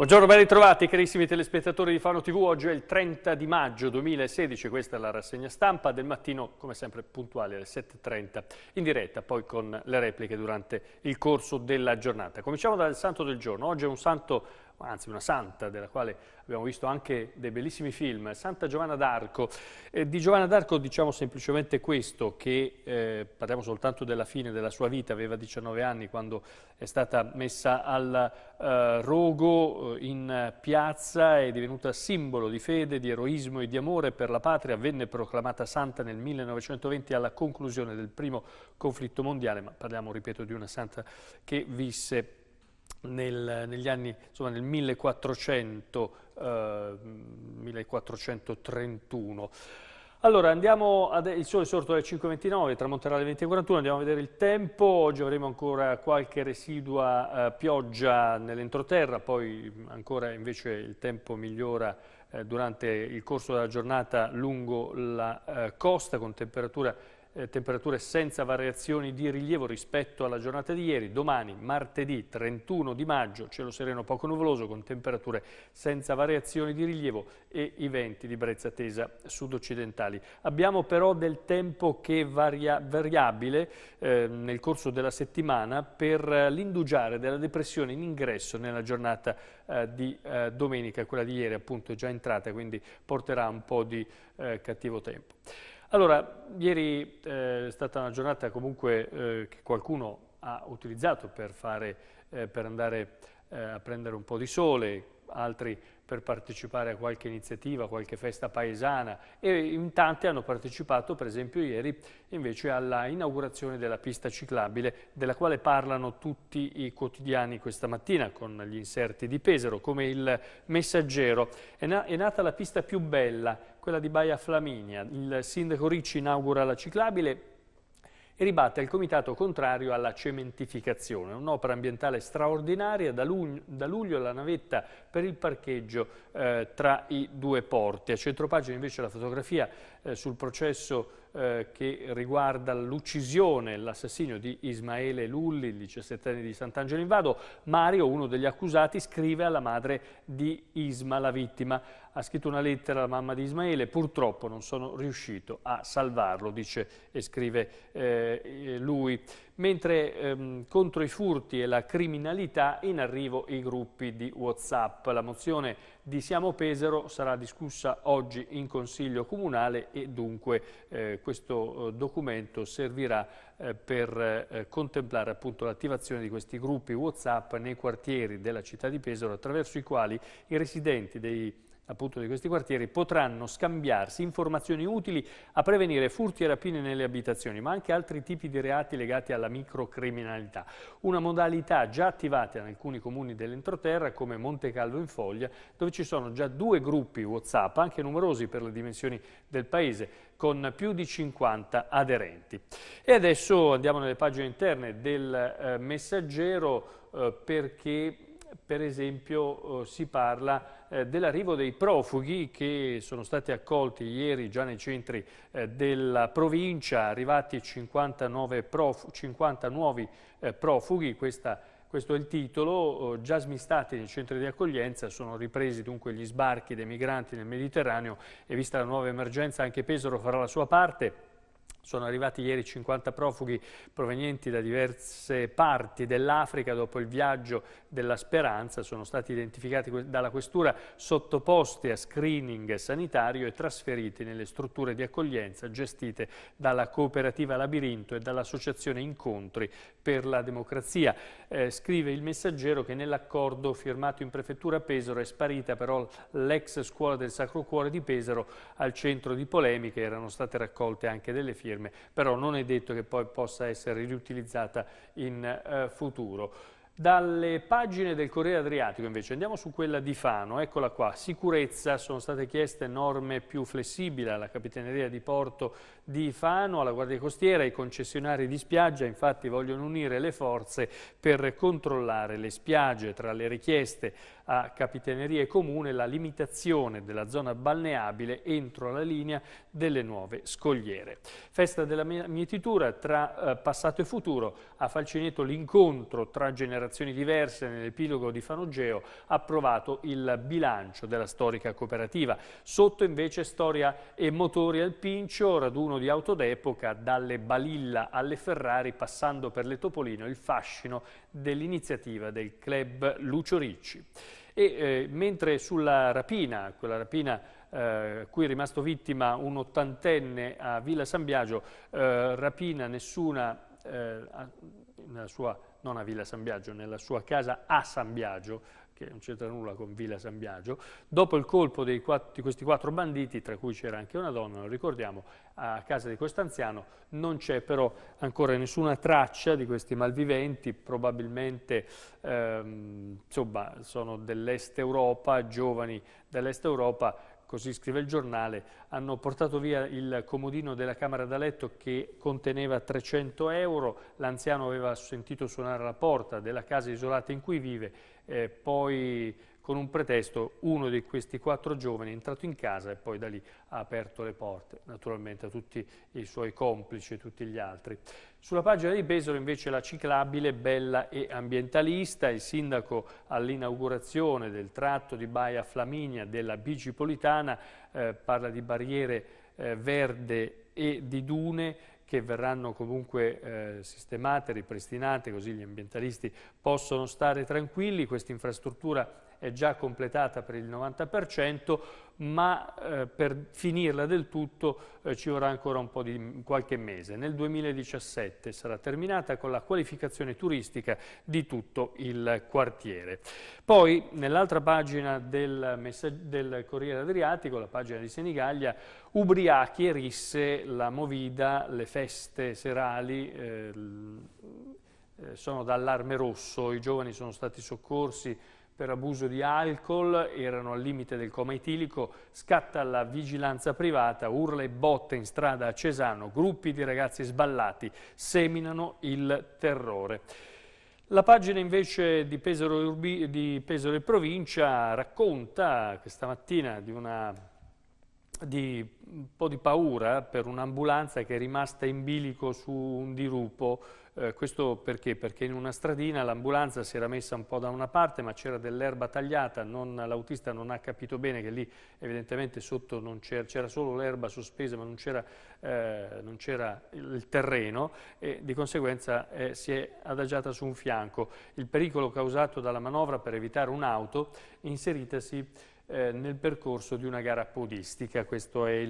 Buongiorno, ben ritrovati carissimi telespettatori di Fano TV. Oggi è il 30 di maggio 2016, questa è la rassegna stampa del mattino, come sempre puntuale alle 7.30, in diretta poi con le repliche durante il corso della giornata. Cominciamo dal santo del giorno. Oggi è un santo anzi una santa della quale abbiamo visto anche dei bellissimi film, Santa Giovanna d'Arco. Eh, di Giovanna d'Arco diciamo semplicemente questo, che eh, parliamo soltanto della fine della sua vita, aveva 19 anni quando è stata messa al eh, rogo eh, in piazza, è divenuta simbolo di fede, di eroismo e di amore per la patria, venne proclamata santa nel 1920 alla conclusione del primo conflitto mondiale, ma parliamo, ripeto, di una santa che visse nel, negli anni, insomma nel 1400, eh, 1431. Allora, andiamo ad, il sole è sorto alle 5.29, tramonterà alle 20.41, andiamo a vedere il tempo, oggi avremo ancora qualche residua eh, pioggia nell'entroterra, poi ancora invece il tempo migliora eh, durante il corso della giornata lungo la eh, costa con temperatura eh, temperature senza variazioni di rilievo rispetto alla giornata di ieri. Domani, martedì 31 di maggio, cielo sereno poco nuvoloso con temperature senza variazioni di rilievo e i venti di brezza tesa sud-occidentali. Abbiamo però del tempo che varia variabile eh, nel corso della settimana per l'indugiare della depressione in ingresso nella giornata eh, di eh, domenica, quella di ieri appunto è già entrata, quindi porterà un po' di eh, cattivo tempo. Allora, ieri eh, è stata una giornata comunque eh, che qualcuno ha utilizzato per, fare, eh, per andare eh, a prendere un po' di sole, altri per partecipare a qualche iniziativa, qualche festa paesana e in tanti hanno partecipato per esempio ieri invece alla inaugurazione della pista ciclabile della quale parlano tutti i quotidiani questa mattina con gli inserti di Pesaro come il messaggero. È, na è nata la pista più bella quella di Baia Flaminia. Il sindaco Ricci inaugura la ciclabile e ribatte il comitato contrario alla cementificazione, un'opera ambientale straordinaria, da luglio, da luglio, la navetta per il parcheggio eh, tra i due porti. A centropagina invece la fotografia eh, sul processo eh, che riguarda l'uccisione, l'assassinio di Ismaele Lulli, il 17 enne di Sant'Angelo Invado, Mario, uno degli accusati, scrive alla madre di Isma, la vittima. Ha scritto una lettera alla mamma di Ismaele, purtroppo non sono riuscito a salvarlo, dice e scrive eh, lui mentre ehm, contro i furti e la criminalità in arrivo i gruppi di Whatsapp. La mozione di Siamo Pesaro sarà discussa oggi in Consiglio Comunale e dunque eh, questo eh, documento servirà eh, per eh, contemplare l'attivazione di questi gruppi Whatsapp nei quartieri della città di Pesaro attraverso i quali i residenti dei appunto di questi quartieri potranno scambiarsi informazioni utili a prevenire furti e rapine nelle abitazioni, ma anche altri tipi di reati legati alla microcriminalità. Una modalità già attivata in alcuni comuni dell'entroterra come Monte Calvo in Foglia, dove ci sono già due gruppi WhatsApp, anche numerosi per le dimensioni del paese, con più di 50 aderenti. E adesso andiamo nelle pagine interne del eh, messaggero eh, perché per esempio eh, si parla eh, dell'arrivo dei profughi che sono stati accolti ieri già nei centri eh, della provincia, arrivati 59, prof, 50 nuovi profughi, questa questo è il titolo, già smistati nei centri di accoglienza, sono ripresi dunque gli sbarchi dei migranti nel Mediterraneo e vista la nuova emergenza anche Pesaro farà la sua parte sono arrivati ieri 50 profughi provenienti da diverse parti dell'Africa dopo il viaggio della speranza. Sono stati identificati dalla questura, sottoposti a screening sanitario e trasferiti nelle strutture di accoglienza gestite dalla cooperativa Labirinto e dall'associazione Incontri per la Democrazia. Eh, scrive il messaggero che nell'accordo firmato in prefettura Pesaro è sparita però l'ex scuola del Sacro Cuore di Pesaro al centro di polemiche. Erano state raccolte anche delle firme firme, però non è detto che poi possa essere riutilizzata in eh, futuro. Dalle pagine del Corriere Adriatico invece andiamo su quella di Fano, eccola qua, sicurezza, sono state chieste norme più flessibili alla Capitaneria di Porto di Fano, alla Guardia Costiera, ai concessionari di spiaggia, infatti vogliono unire le forze per controllare le spiagge, tra le richieste a Capitaneria e Comune la limitazione della zona balneabile entro la linea delle nuove scogliere. Festa della mietitura tra eh, passato e futuro, a Falcinetto l'incontro tra generazioni generazioni diverse nell'epilogo di Fanogeo, approvato il bilancio della storica cooperativa. Sotto invece storia e motori al Pincio, raduno di auto d'epoca, dalle Balilla alle Ferrari, passando per le Topolino, il fascino dell'iniziativa del club Lucio Ricci. E, eh, mentre sulla rapina, quella rapina eh, cui è rimasto vittima un ottantenne a Villa San Biagio, eh, rapina nessuna, eh, nella sua non a Villa San Biagio, nella sua casa a San Biagio, che non c'entra nulla con Villa San Biagio, dopo il colpo di questi quattro banditi, tra cui c'era anche una donna, lo ricordiamo, a casa di quest'anziano, non c'è però ancora nessuna traccia di questi malviventi, probabilmente ehm, insomma, sono dell'est Europa, giovani dell'est Europa, così scrive il giornale, hanno portato via il comodino della camera da letto che conteneva 300 euro, l'anziano aveva sentito suonare la porta della casa isolata in cui vive, eh, poi con un pretesto uno di questi quattro giovani è entrato in casa e poi da lì ha aperto le porte, naturalmente a tutti i suoi complici e tutti gli altri. Sulla pagina di Pesaro invece la ciclabile, bella e ambientalista, il sindaco all'inaugurazione del tratto di Baia Flaminia della Bicipolitana eh, parla di barriere eh, verde e di dune che verranno comunque eh, sistemate, ripristinate, così gli ambientalisti possono stare tranquilli. Questa infrastruttura è già completata per il 90%, ma eh, per finirla del tutto eh, ci vorrà ancora un po' di qualche mese. Nel 2017 sarà terminata con la qualificazione turistica di tutto il quartiere. Poi nell'altra pagina del, del, Corriere Adriatico, la pagina di Senigallia, ubriachi e risse la movida, le feste serali, eh, eh sono d'allarme rosso, i giovani sono stati soccorsi, per abuso di alcol, erano al limite del coma etilico, scatta la vigilanza privata, urla e botte in strada a Cesano, gruppi di ragazzi sballati seminano il terrore. La pagina invece di Pesaro, di Pesaro e Provincia racconta questa mattina di una di un po' di paura per un'ambulanza che è rimasta in bilico su un dirupo. Eh, questo perché? Perché in una stradina l'ambulanza si era messa un po' da una parte ma c'era dell'erba tagliata, l'autista non ha capito bene che lì evidentemente sotto c'era, solo l'erba sospesa ma non c'era, eh, il terreno e di conseguenza eh, si è adagiata su un fianco. Il pericolo causato dalla manovra per evitare un'auto inseritasi eh, nel percorso di una gara podistica. Questo è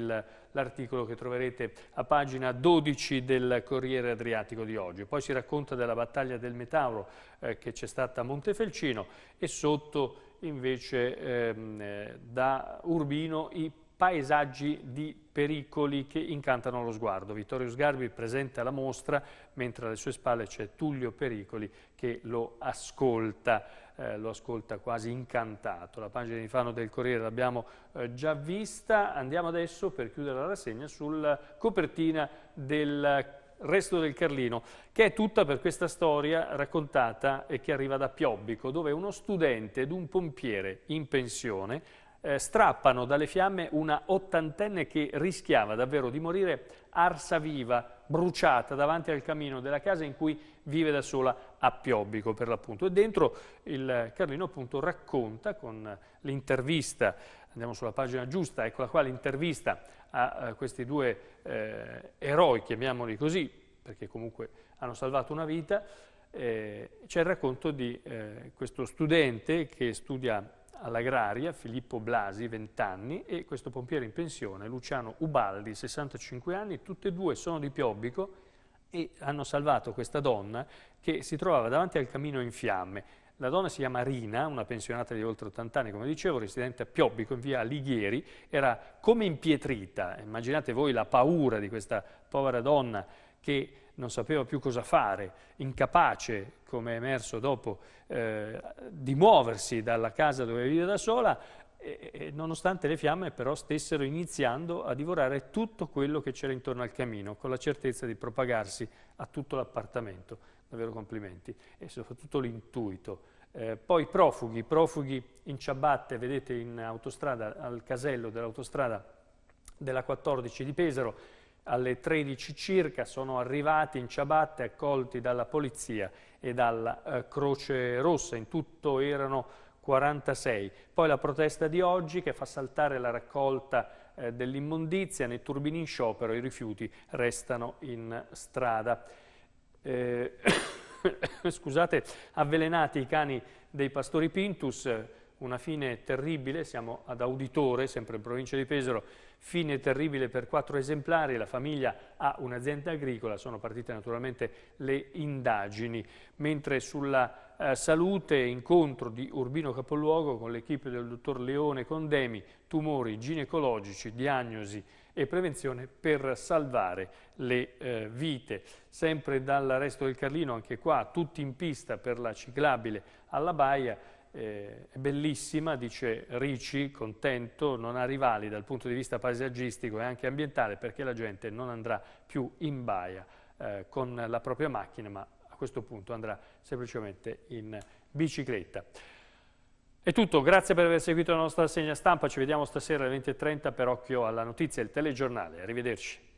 l'articolo che troverete a pagina 12 del Corriere Adriatico di oggi. Poi si racconta della battaglia del Metauro eh, che c'è stata a Montefelcino e sotto invece ehm, eh, da Urbino i paesaggi di pericoli che incantano lo sguardo. Vittorio Sgarbi presenta la mostra, mentre alle sue spalle c'è Tullio Pericoli che lo ascolta, eh, lo ascolta quasi incantato. La pagina di Fano del Corriere l'abbiamo eh, già vista, andiamo adesso per chiudere la rassegna sulla copertina del resto del Carlino, che è tutta per questa storia raccontata e che arriva da Piobbico, dove uno studente ed un pompiere in pensione eh, strappano dalle fiamme una ottantenne che rischiava davvero di morire arsa viva, bruciata davanti al camino della casa in cui vive da sola a Piobbico per l'appunto. E dentro il Carlino appunto racconta con l'intervista, andiamo sulla pagina giusta, eccola qua l'intervista a, a, eh, questi due eh, eroi, chiamiamoli così, perché comunque hanno salvato una vita, eh, c'è il racconto di eh, questo studente che studia all'agraria Filippo Blasi, 20 anni, e questo pompiere in pensione, Luciano Ubaldi, 65 anni, tutti e due sono di Piobbico e hanno salvato questa donna che si trovava davanti al camino in fiamme. La donna si chiama Rina, una pensionata di oltre 80 anni, come dicevo, residente a Piobbico, in via Alighieri, era come impietrita. Immaginate voi la paura di questa povera donna che non sapeva più cosa fare, incapace, come è emerso dopo, eh, di muoversi dalla casa dove vive da sola, e, e, nonostante le fiamme però stessero iniziando a divorare tutto quello che c'era intorno al camino, con la certezza di propagarsi a tutto l'appartamento. Davvero complimenti. E soprattutto l'intuito. Eh, poi profughi, profughi in ciabatte, vedete in autostrada, al casello dell'autostrada della 14 di Pesaro, alle 13 circa sono arrivati in ciabatte accolti dalla polizia e dalla eh, Croce Rossa, in tutto erano 46. Poi la protesta di oggi che fa saltare la raccolta eh, dell'immondizia, nei turbini in sciopero i rifiuti restano in strada. Eh, scusate, avvelenati i cani dei pastori Pintus, una fine terribile, siamo ad Auditore, sempre in provincia di Pesaro, fine terribile per quattro esemplari, la famiglia ha un'azienda agricola, sono partite naturalmente le indagini, mentre sulla eh, salute incontro di Urbino Capoluogo con l'equipe del dottor Leone Condemi, tumori ginecologici, diagnosi e prevenzione per salvare le eh, vite. Sempre dal resto del Carlino, anche qua, tutti in pista per la ciclabile alla Baia, eh, è bellissima, dice Ricci, contento, non ha rivali dal punto di vista paesaggistico e anche ambientale perché la gente non andrà più in baia eh, con la propria macchina ma a questo punto andrà semplicemente in bicicletta. È tutto, grazie per aver seguito la nostra segna stampa, ci vediamo stasera alle 20.30 per occhio alla notizia, il telegiornale, arrivederci.